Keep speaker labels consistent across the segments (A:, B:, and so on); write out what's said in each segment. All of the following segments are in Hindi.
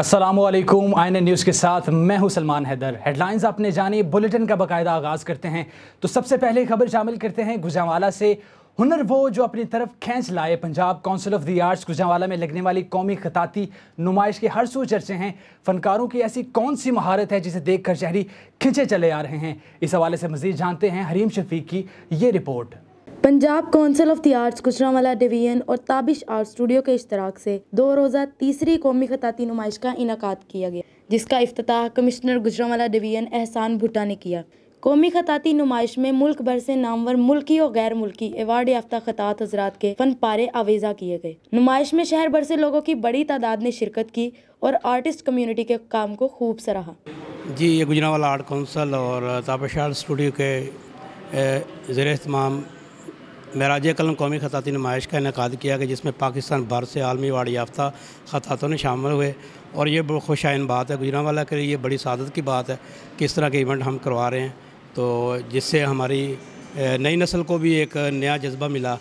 A: असलम आई न्यूज़ के साथ मैं हूं सलमान हैदर हेडलाइंस आपने जानी बुलेटिन का बाकायदा आगाज़ करते हैं तो सबसे पहले खबर शामिल करते हैं गुजावाला से हुनर वो जो अपनी तरफ खींच लाए Punjab council of the arts Gujranwala में लगने वाली कौमी खताती नुमाइश के हर सू चर्चे हैं फनकारों की ऐसी कौन सी महारत है जिसे देख कर शहरी खिंचे चले आ रहे हैं इस हवाले से मजीद जानते हैं हरीम शफीक की ये report
B: Punjab council of the arts Gujranwala division और ताबिश आर्ट स्टूडियो के इश्तराक से दो रोज़ा तीसरी कौमी खताती नुमाइश का इनका किया गया जिसका अफ्ताह कमिश्नर गुजरावाला डिवीजन एहसान भुट्टा ने किया कौमी खताती नुमाइश में मुल्क भर से नामवर मुल्की और गैर मुल्की एवार्ड याफ्ता खतात हजरात के फन पारे आवेजा किए गए नुमाइश में शहर भर से लोगों की बड़ी तादाद ने शिरकत की और आर्टिस्ट कम्यूनिटी के काम को खूब सराहा
C: जी ये गुजरावाला आर्ट काउंसिल और आर्ट स्टूडियो के ज़र महराज कलम कौमी खतती नुमाइश का इनका किया गया जिसमें पाकिस्तान भर से आलमी वाड़ खतातों ने शामिल हुए और ये बहुत खुश आइन बात है गुजरा वाला के लिए बड़ी सादत की बात है कि इस तरह के इवेंट हम करवा रहे हैं तो जिससे हमारी नई नस्ल को भी एक नया जज्बा मिला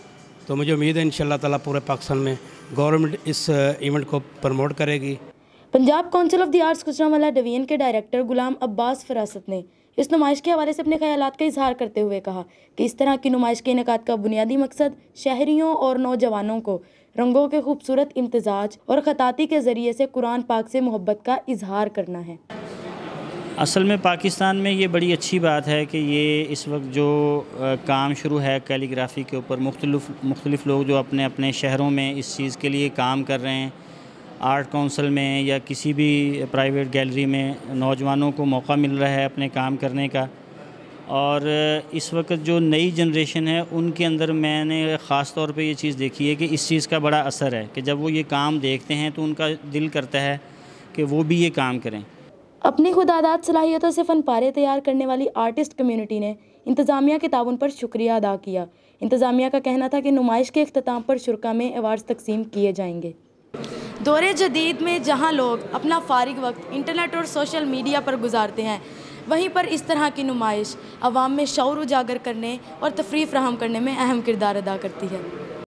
C: तो मुझे उम्मीद है इन ताला पूरे पाकिस्तान में गवर्नमेंट इस इवेंट को प्रमोट करेगी
B: Punjab council of the arts वाला डिवीजन के डायरेक्टर गुलाम अब्बास फरासत ने इस नुमाइश के हवाले से अपने ख्याल का इजहार करते हुए कहा कि इस तरह की नुमाइश के इनका का बुनियादी मकसद शहरीों और नौजवानों को रंगों के खूबसूरत इम्तजाज और ख़ताती के ज़रिए से कुरान पाक से मोहब्बत का इजहार करना है
D: असल में पाकिस्तान में ये बड़ी अच्छी बात है कि ये इस वक्त जो काम शुरू है कैलीग्राफ़ी के ऊपर मुख्तलिफ मुख्तलिफ़ लोग जो अपने अपने शहरों में इस चीज़ के लिए काम कर रहे हैं आर्ट काउंसिल में या किसी भी प्राइवेट गैलरी में नौजवानों को मौका मिल रहा है अपने काम करने का और इस वक्त जो नई जनरेशन है उनके अंदर मैंने ख़ास तौर पे ये चीज़ देखी है कि इस चीज़ का बड़ा असर है कि जब वो ये काम देखते हैं तो उनका दिल करता है कि वो भी ये काम करें
B: अपनी खुदादात सलाहियतों से फ़न पारे तैयार करने वाली आर्टिस्ट कम्यूनिटी ने इंतज़ामिया के ताउन पर शुक्रिया अदा किया इंतज़ामिया का कहना था कि नुमाइश के अख्ताम पर शुरा में अवार्ड्स तकसीम किए जाएंगे दौरे जदीद में जहाँ लोग अपना फारिग वक्त इंटरनेट और सोशल मीडिया पर गुजारते हैं वहीं पर इस तरह की नुमाइश आवाम में शौर उजागर करने और तफरी फ्राहम करने में अहम किरदार अदा करती है